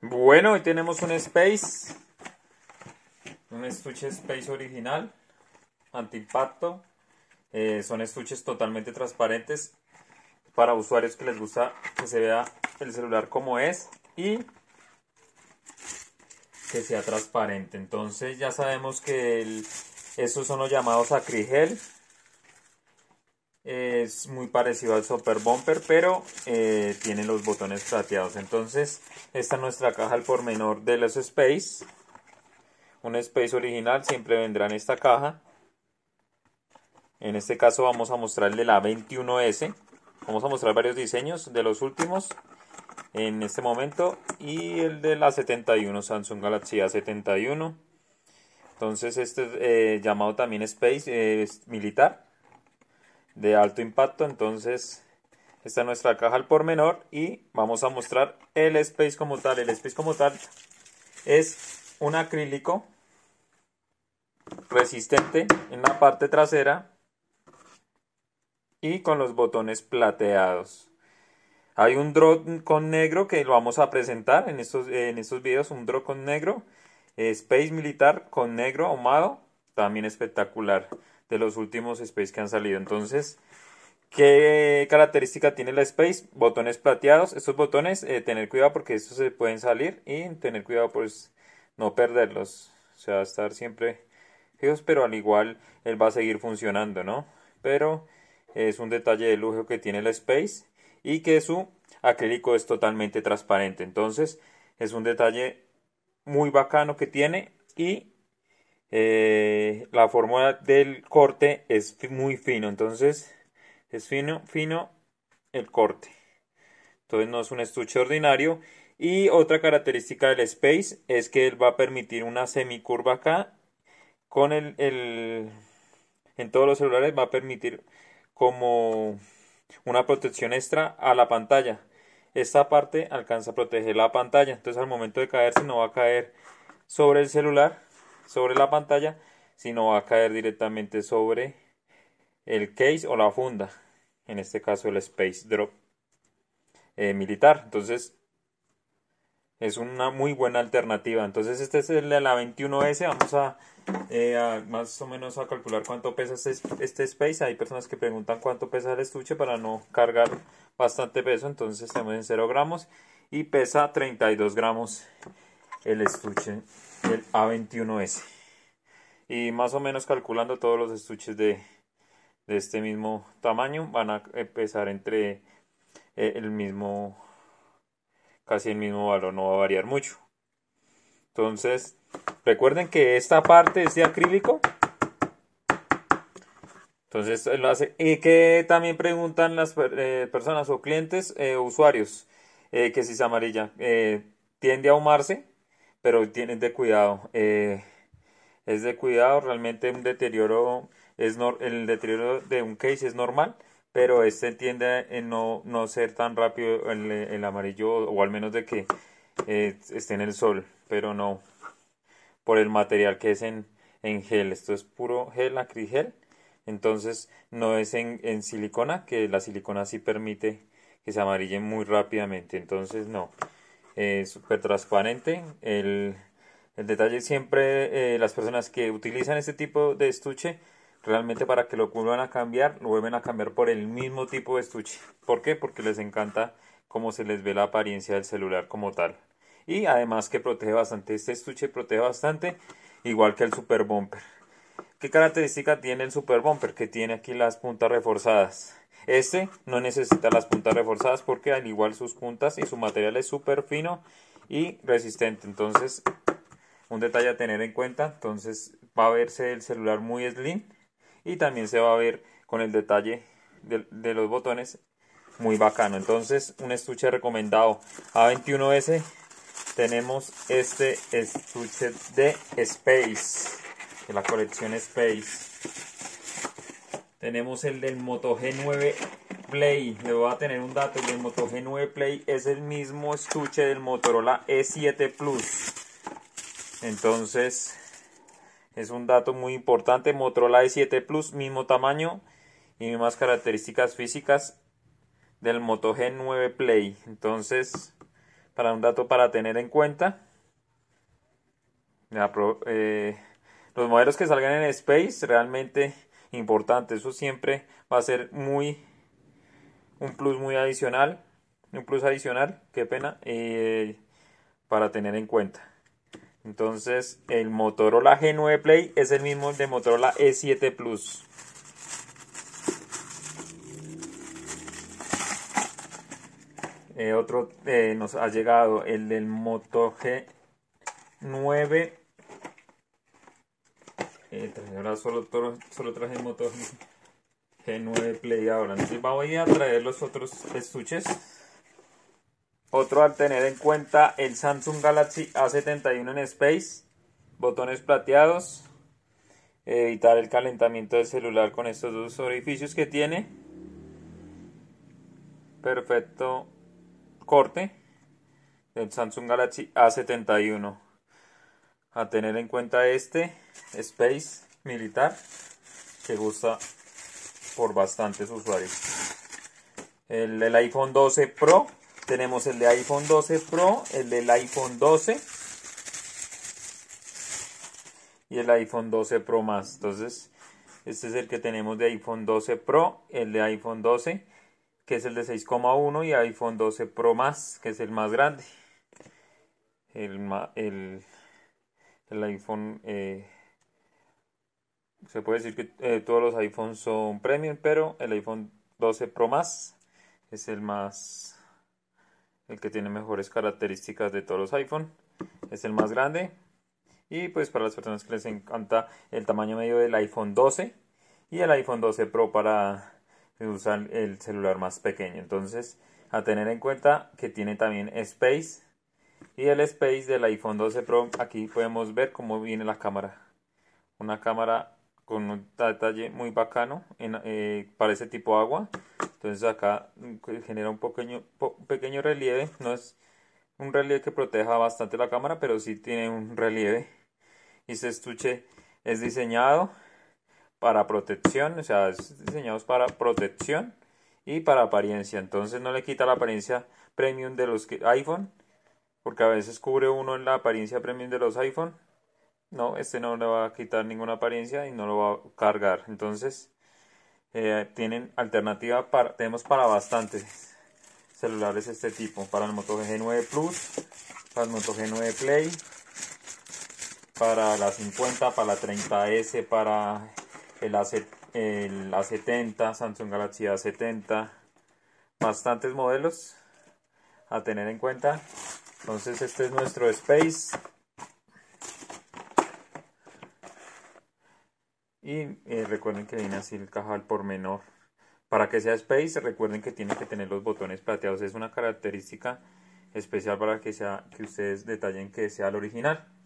Bueno, hoy tenemos un Space, un estuche Space original, anti-impacto, eh, son estuches totalmente transparentes para usuarios que les gusta que se vea el celular como es y que sea transparente. Entonces ya sabemos que estos esos son los llamados acrigel es muy parecido al Super Bumper, pero eh, tiene los botones plateados. Entonces, esta es nuestra caja al por menor de los Space. Un Space original siempre vendrá en esta caja. En este caso vamos a mostrar el de la 21S. Vamos a mostrar varios diseños de los últimos en este momento y el de la 71 Samsung Galaxy A71. Entonces este eh, llamado también Space eh, es militar de alto impacto. Entonces, esta es nuestra caja al por menor y vamos a mostrar el space como tal. El space como tal es un acrílico resistente en la parte trasera y con los botones plateados. Hay un drop con negro que lo vamos a presentar en estos, en estos videos, un drop con negro, eh, Space Militar con negro ahumado, también espectacular de los últimos Space que han salido. Entonces, ¿qué característica tiene la Space? Botones plateados. Estos botones, eh, tener cuidado porque estos se pueden salir y tener cuidado pues no perderlos. O sea, estar siempre fijos, pero al igual él va a seguir funcionando, ¿no? Pero es un detalle de lujo que tiene la Space y que su acrílico es totalmente transparente. Entonces, es un detalle muy bacano que tiene y eh, la forma del corte es muy fino, entonces es fino, fino el corte. Entonces no es un estuche ordinario. Y otra característica del Space es que él va a permitir una semicurva acá. Con el, el en todos los celulares va a permitir como una protección extra a la pantalla. Esta parte alcanza a proteger la pantalla. Entonces al momento de caerse no va a caer sobre el celular, sobre la pantalla, sino va a caer directamente sobre el case o la funda, en este caso el space drop eh, militar. Entonces, es una muy buena alternativa. Entonces, este es el de la 21S. Vamos eh, a, más o menos a calcular cuánto pesa este, este space. Hay personas que preguntan cuánto pesa el estuche para no cargar bastante peso. Entonces, estamos en 0 gramos y pesa 32 gramos el estuche del A21S y más o menos calculando todos los estuches de, de este mismo tamaño van a empezar entre eh, el mismo casi el mismo valor no va a variar mucho entonces recuerden que esta parte es de acrílico entonces lo hace y que también preguntan las eh, personas o clientes o eh, usuarios que si es amarilla tiende a ahumarse pero tienen de cuidado es de cuidado, realmente un deterioro es el deterioro de un case es normal, pero este tiende a eh, no, ser tan rápido el, el amarillo o al menos de que eh, esté en el sol, pero no por el material que es en, en gel, esto es puro gel acrigel, entonces no es en, en silicona, que la silicona sí permite que se amarille muy rápidamente, entonces no, es súper transparente, el el detalle siempre, eh, las personas que utilizan este tipo de estuche, realmente para que lo vuelvan a cambiar, lo vuelven a cambiar por el mismo tipo de estuche. ¿Por qué? Porque les encanta cómo se les ve la apariencia del celular como tal. Y además que protege bastante, este estuche protege bastante, igual que el Super Bumper. ¿Qué característica tiene el Super Bumper? Que tiene aquí las puntas reforzadas. Este no necesita las puntas reforzadas porque al igual sus puntas y su material es súper fino y resistente. Entonces un detalle a tener en cuenta. Entonces va a verse el celular muy slim y también se va a ver con el detalle de, los botones muy bacano. Entonces un estuche recomendado A21S. Tenemos este estuche de Space, de la colección Space. Tenemos el del Moto G9 Play. Le voy a tener un dato. El del Moto G9 Play es el mismo estuche del Motorola E7 Plus. Entonces, es un dato muy importante. Motorola e 7 Plus, mismo tamaño y mismas características físicas del Moto G9 Play. Entonces, para un dato para tener en cuenta. Eh, los modelos que salgan en Space realmente importante. Eso siempre va a ser muy un plus muy adicional. Un plus adicional, qué pena, eh, para tener en cuenta. Entonces, el Motorola G9 Play es el mismo de Motorola E7 Plus. Eh, otro eh, nos ha llegado el del Moto G9. Eh, ahora solo, traje el Moto G9 Play ahora. Entonces, voy a traer los otros estuches. Otro al tener en cuenta el Samsung Galaxy A71 en Space, botones plateados, evitar el calentamiento del celular con estos dos orificios que tiene. Perfecto corte El Samsung Galaxy A71. A tener en cuenta este Space militar que gusta por bastantes usuarios. El, el iPhone 12 Pro tenemos el de iPhone 12 Pro, el del iPhone 12 y el iPhone 12 Pro más. Entonces, este es el que tenemos de iPhone 12 Pro, el de iPhone 12 que es el de 6,1 y iPhone 12 Pro más, que es el más grande. El, iPhone eh, se puede decir que eh, todos los iPhones son premium, pero el iPhone 12 Pro más es el más el que tiene mejores características de todos los iPhone. Es el más grande. Y pues para las personas que les encanta el tamaño medio del iPhone 12 y el iPhone 12 Pro para usar el celular más pequeño. Entonces, a tener en cuenta que tiene también Space. Y el Space del iPhone 12 Pro, aquí podemos ver cómo viene la cámara. Una cámara con un detalle muy bacano eh, para ese tipo tipo agua entonces acá mm, genera un pequeño, pequeño relieve, no es un relieve que proteja bastante la cámara, pero sí tiene un relieve. Y este estuche es diseñado para protección, o sea, es diseñado para protección y para apariencia. Entonces no le quita la apariencia premium de los iPhone, porque a veces cubre uno en la apariencia premium de los iPhone. No, este no le va a quitar ninguna apariencia y no lo va a cargar. Entonces, eh, tienen alternativa para, tenemos para bastantes celulares este tipo para el Moto G9 Plus para el Moto G9 Play para la 50 para la 30S para el, el A70 Samsung Galaxy A70 bastantes modelos a tener en cuenta entonces este es nuestro space Y eh, recuerden que viene así el cajal por menor. Para que sea Space, recuerden que tiene que tener los botones plateados. Es una característica especial para que, sea, que ustedes detallen que sea el original.